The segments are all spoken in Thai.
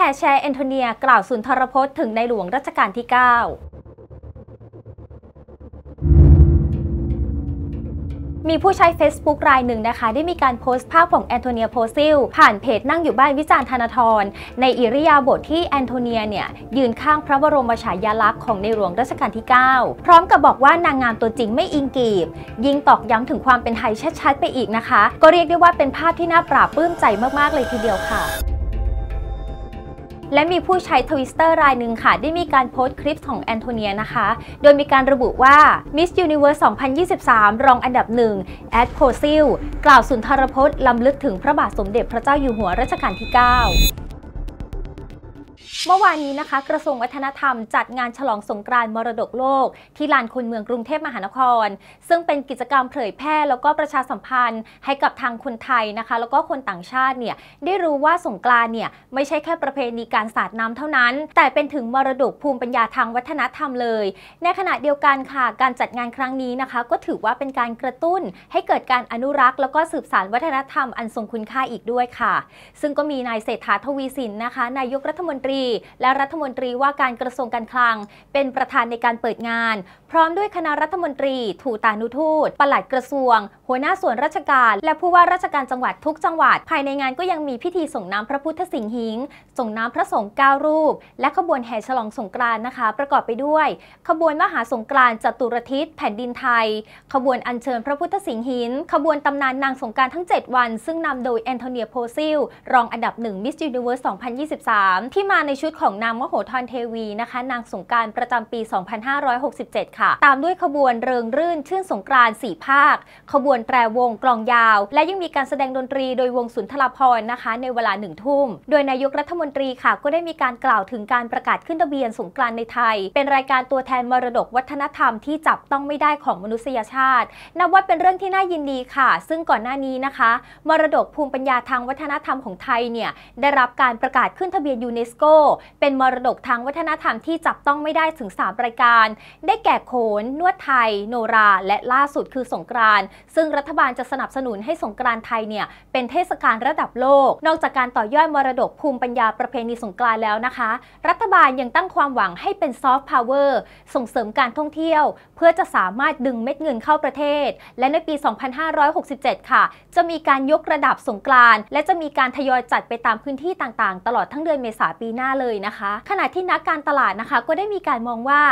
แห่แชร์แอนโทเนียกล่าวสุนทรพจน์ถึงในหลวงรัชกาลที่ 9 มีผู้ใช้ Facebook รายหนึ่งนะคะ ได้มีการโพสต์ภาพของแอนโทเนียโพซิลผ่านเพจนั่งอยู่บ้านวิจารณ์ธนาธรในอิริยาบถทที่แอนโทเนียเนี่ย ยืนข้างพระบรมฉายาลักษณ์ของในหลวงรัชกาลที่ 9 พร้อมกับบอกว่านางงามตัวจริงไม่อิงกีบ ยิงตอกย้ำถึงความเป็นไทยชัดๆไปอีกนะคะ ก็เรียกได้ว่าเป็นภาพที่น่าปราบปลื้มใจมากๆเลยทีเดียวค่ะและมีผู้ใช้ทวิสเตอร์รายหนึ่งค่ะ ได้มีการโพสต์คลิปของแอนโทเนียนะคะ โดยมีการระบุว่า Miss Universe 2023 รองอันดับหนึ่งแอดโพซิลกล่าวสุนทรพจน์ล้ำลึกถึงพระบาทสมเด็จพระเจ้าอยู่หัวรัชกาลที่ 9เมื่อวานนี้นะคะกระทรวงวัฒนธรรมจัดงานฉลองสงกรานต์มรดกโลกที่ลานคนเมืองกรุงเทพมหานคร ซึ่งเป็นกิจกรรมเผยแพร่ แล้วก็ประชาสัมพันธ์ให้กับทางคนไทยนะคะแล้วก็คนต่างชาติเนี่ยได้รู้ว่าสงกรานต์เนี่ยไม่ใช่แค่ประเพณีการสาดน้ำเท่านั้น แต่เป็นถึงมรดกภูมิปัญญาทางวัฒนธรรมเลย ในขณะเดียวกันค่ะ การจัดงานครั้งนี้นะคะ ก็ถือว่าเป็นการกระตุ้นให้เกิดการอนุรักษ์แล้วก็สืบสานวัฒนธรรม อันทรงคุณค่าอีกด้วยค่ะ ซึ่งก็มีนายเศรษฐาทวีสินนะคะนายกรัฐมนตรีและรัฐมนตรีว่าการกระทรวงการคลัง เป็นประธานในการเปิดงาน พร้อมด้วยคณะรัฐมนตรี ถูตานุทูตปลัดกระทรวง หัวหน้าส่วนราชการและผู้ว่าราชการจังหวัดทุกจังหวัดภายในงานก็ยังมีพิธีส่งน้ำพระพุทธสิงหิงส่งน้ำพระสงฆ์ก้ารูป และขบวนแห่ฉลองสงกรานต์นะคะ ประกอบไปด้วย ขบวนมหาสงกรานต์จตุรทิศแผ่นดินไทย ขบวนอัญเชิญพระพุทธสิงหิน ขบวนตำนานนางสงการทั้ง 7 วัน ซึ่งนำโดยแอนโทเนียโพซิลรองอันดับหนึ่งมิสยูนิเวิร์ส2023 ที่มาในชุดของนางมโหธรเทวีนะคะนางสงการประจำปี 2567 ค่ะ ตามด้วยขบวนเริงรื่น ชื่นสงกรานสี่ภาค ขบวนแตรวงกลองยาว และยังมีการแสดงดนตรีโดยวงสุนทรพรนะคะ ในเวลาหนึ่งทุ่ม โดยนายกรัฐมนตรีค่ะก็ได้มีการกล่าวถึงการประกาศขึ้นทะเบียนสงกรานในไทย เป็นรายการตัวแทนมรดกวัฒนธรรมที่จับต้องไม่ได้ของมนุษยชาตินับว่าเป็นเรื่องที่น่ายินดีค่ะ ซึ่งก่อนหน้านี้นะคะมรดกภูมิปัญญาทางวัฒนธรรมของไทยเนี่ยได้รับการประกาศขึ้นทะเบียนยูเนสโกเป็นมรดกทางวัฒนธรรมที่จับต้องไม่ได้ถึง 3 รายการ ได้แก่โขน นวดไทย โนรา และล่าสุดคือสงกรานซึ่งรัฐบาลจะสนับสนุนให้สงกรานไทยเนี่ยเป็นเทศกาลระดับโลก นอกจากการต่อยอดมรดกภูมิปัญญาประเพณีสงกรานแล้วนะคะ รัฐบาลยังตั้งความหวังให้เป็นซอฟต์พาวเวอร์ส่งเสริมการท่องเที่ยว เพื่อจะสามารถดึงเม็ดเงินเข้าประเทศ และในปี2567ค่ะจะมีการยกระดับสงกรานและจะมีการทยอยจัดไปตามพื้นที่ต่างๆ ตลอดทั้งเดือนเมษาปีหน้าเลยนะคะขณะที่นักการตลาดนะคะก็ได้มีการมองว่า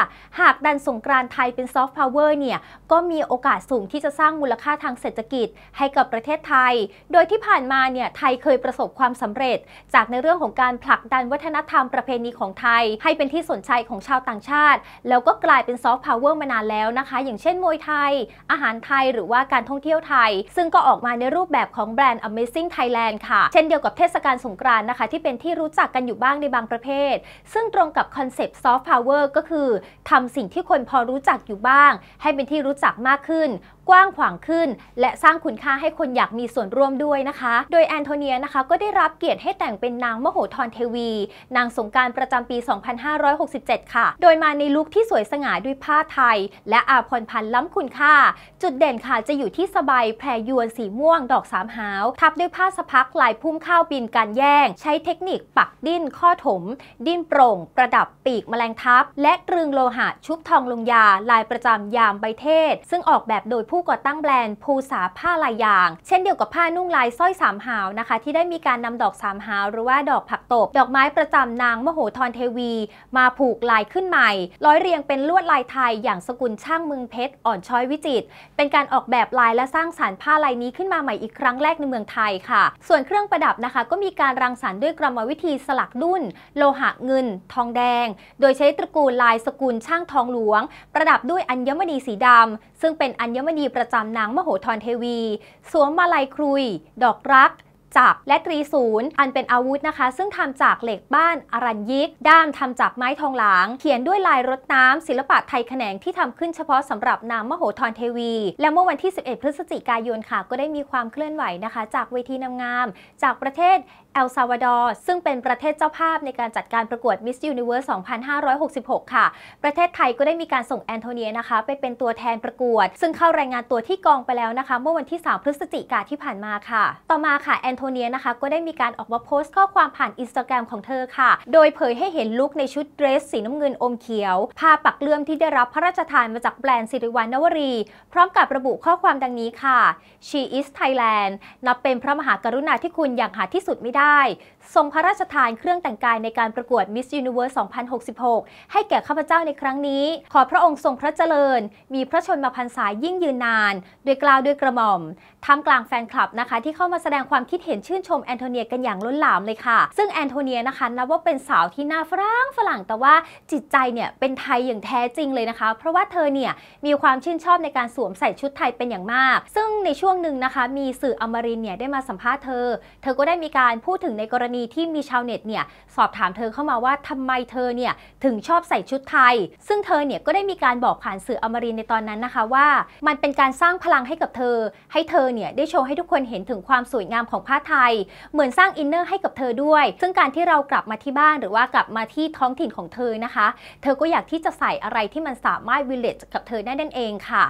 หากดันสงกรานไทยเป็นซอฟต์พาวเวอร์เนี่ยก็มีโอกาสสูงที่จะสร้างมูลค่าทางเศรษฐกิจให้กับประเทศไทย โดยที่ผ่านมาเนี่ยไทยเคยประสบความสำเร็จ จากในเรื่องของการผลักดันวัฒนธรรมประเพณีของไทย ให้เป็นที่สนใจของชาวต่างชาติ แล้วก็กลายเป็นซอฟต์พาวเวอร์มานานแล้วนะคะอย่างเช่นมวยไทย อาหารไทยหรือว่าการท่องเที่ยวไทย ซึ่งก็ออกมาในรูปแบบของแบรนด์ Amazing Thailand ค่ะเช่นเดียวกับเทศกาลสงกรานต์นะคะที่เป็นที่รู้จักกันอยู่บ้างในบางประประเภทซึ่งตรงกับคอนเซปต์ซอฟต์พาวเวอร์ก็คือทำสิ่งที่คนพอรู้จักอยู่บ้าง ให้เป็นที่รู้จักมากขึ้นกว้างขวางขึ้นและสร้างคุณค่าให้คนอยากมีส่วนร่วมด้วยนะคะ โดยแอนโทเนียนะคะก็ได้รับเกียรติให้แต่งเป็นนางมโหธรเทวีนางสงการประจำปี 2567 ค่ะ โดยมาในลุคที่สวยสง่าด้วยผ้าไทยและอาพรพันล้ำคุณค่า จุดเด่นค่ะจะอยู่ที่สบายแพรยวนสีม่วง ดอกสามหาว ทับด้วยผ้าสะพักลายพุ่มข้าวบินการแย่งใช้เทคนิคปักดิ้นข้อถม ดิ้นโปร่ง ประดับปีกแมลงทับและตรึงโลหะชุบทองลงยาลายประจำยามใบเทศ ซึ่งออกแบบโดยผูู้้ก่อตั้งแบรนด์ภูษาผ้าลายยาง เช่นเดียวกับผ้านุ่งลายสร้อยสามหาว นะคะ ที่ได้มีการนำดอกสามหาวหรือว่าดอกผักตบดอกไม้ประจำนางมโหธรเทวี มาผูกลายขึ้นใหม่ ร้อยเรียงเป็นลวดลายไทยอย่างสกุลช่างเมืองเพชรอ่อนช้อยวิจิต เป็นการออกแบบลายและสร้างสารรค์ผ้าลายนี้ขึ้นมาใหม่อีกครั้งแรกในเมืองไทยค่ะ ส่วนเครื่องประดับนะคะก็มีการรังสรรค์ด้วยกรรมวิธีสลักดุ้นโลหะเงิน ทองแดง โดยใช้ตระกูลลายสกุลช่างทองหลวง ประดับด้วยอัญมณีสีดำ ซึ่งเป็นอัญมณีประจำนางมโหธรเทวี สวมมาลัยครุย ดอกรักจักรและตรีศูนย์อันเป็นอาวุธนะคะ ซึ่งทำจากเหล็กบ้าน อรัญยิกด้ามทำจากไม้ทองหลาง เขียนด้วยลายรถน้ำ ศิลปะไทยแขนง ที่ทำขึ้นเฉพาะสำหรับนางมโหธรเทวี และเมื่อวันที่ 11 พฤศจิกายนค่ะ ก็ได้มีความเคลื่อนไหวนะคะ จากเวทีนางงามจากประเทศเอลซาวาดอร์ ซึ่งเป็นประเทศเจ้าภาพในการจัดการประกวด Miss Universe 2566 ค่ะ ประเทศไทยก็ได้มีการส่งแอนโทเนียนะคะไปเป็นตัวแทนประกวด ซึ่งเข้ารายงานตัวที่กองไปแล้วนะคะ เมื่อวันที่ 3 พฤศจิกาที่ผ่านมาค่ะ ต่อมาค่ะแอนโทเนียนะคะก็ได้มีการออกมาโพสต์ข้อความผ่านอินสตาแกรมของเธอค่ะ โดยเผยให้เห็นลุคในชุดเดรสสีน้ำเงินอมเขียวผ้าปักเลื่อมที่ได้รับพระราชทานมาจากแบรนด์สิริวัณนวรี พร้อมกับระบุข้อความดังนี้ค่ะ she is Thailand นับเป็นพระมหากรุณาธิคุณอย่างหาที่สุดไม่ได้ ทรงพระราชทานเครื่องแต่งกายในการประกวด Miss Universe 2066 ให้แก่ข้าพเจ้าในครั้งนี้ ขอพระองค์ทรงพระเจริญ มีพระชนมพรรษายิ่งยืนนานด้วยกล่าวด้วยกระหม่อมท่ามกลางแฟนคลับนะคะที่เข้ามาแสดงความคิดเห็นชื่นชมแอนโทเนียกันอย่างล้นหลามเลยค่ะ ซึ่งแอนโทเนียนะคะนับว่าเป็นสาวที่น่าฝรั่งฝรั่งแต่ว่าจิตใจเนี่ยเป็นไทยอย่างแท้จริงเลยนะคะ เพราะว่าเธอเนี่ยมีความชื่นชอบในการสวมใส่ชุดไทยเป็นอย่างมาก ซึ่งในช่วงหนึ่งนะคะมีสื่ออมรินเนี่ยได้มาสัมภาษณ์เธอ เธอก็ได้มีการพูดถึงในกรณีที่มีชาวเน็ตเนี่ยสอบถามเธอเข้ามาว่าทำไมเธอเนี่ยถึงชอบใส่ชุดไทย ซึ่งเธอเนี่ยก็ได้มีการบอกผ่านสื่ออมรินในตอนนั้นนะคะว่า มันเป็นการสร้างพลังให้กับเธอ ให้เธอเนี่ยได้โชว์ให้ทุกคนเห็นถึงความสวยงามของผ้าาไทยเหมือนสร้างอินเนอร์ให้กับเธอด้วย ซึ่งการที่เรากลับมาที่บ้านหรือว่ากลับมาที่ท้องถิ่นของเธอนะคะ เธอก็อยากที่จะใส่อะไรที่มันสามารถวิลเลจกับเธอได้นั่นเองค่ะ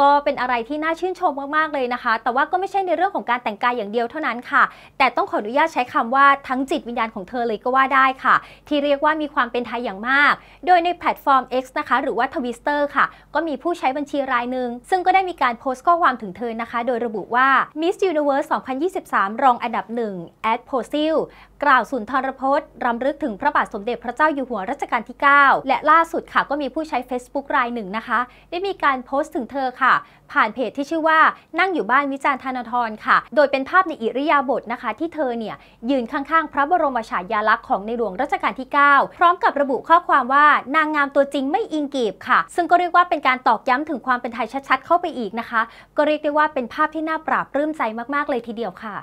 ก็เป็นอะไรที่น่าชื่นชมมากๆ เลยนะคะ แต่ว่าก็ไม่ใช่ในเรื่องของการแต่งกายอย่างเดียวเท่านั้นค่ะ แต่ต้องขออนุญาตใช้คำว่าทั้งจิตวิญญาณของเธอเลยก็ว่าได้ค่ะ ที่เรียกว่ามีความเป็นไทยอย่างมาก โดยในแพลตฟอร์ม X นะคะ หรือว่าทวิสเตอร์ค่ะ ก็มีผู้ใช้บัญชีรายหนึ่งซึ่งก็ได้มีการโพสต์ข้อความถึงเธอนะคะ โดยระบุว่า Miss Universe 2023รองอันดับหนึ่งแอดโพซิลกล่าวสุนทรพจน์รำลึกถึงพระบาทสมเด็จพระเจ้าอยู่หัวรัชกาลที่9และล่าสุดค่ะ ก็มีผู้ใช้ Facebook รายหนึ่งนะคะได้มีการโพสต์ถึงเธอค่ะค่ะผ่านเพจที่ชื่อว่า นั่งอยู่บ้านวิจารณ์ธนทรค่ะ โดยเป็นภาพในอิริยาบถนะคะ ที่เธอเนี่ย ยืนข้างๆพระบรมฉายาลักษณ์ของในหลวงรัชกาลที่ 9 พร้อมกับระบุข้อความว่านางงามตัวจริงไม่อิงกีบค่ะ ซึ่งก็เรียกว่าเป็นการตอกย้ำถึงความเป็นไทยชัดๆ เข้าไปอีกนะคะ ก็เรียกได้ว่าเป็นภาพที่น่าปราบรื้มใจมากๆเลยทีเดียวค่ะ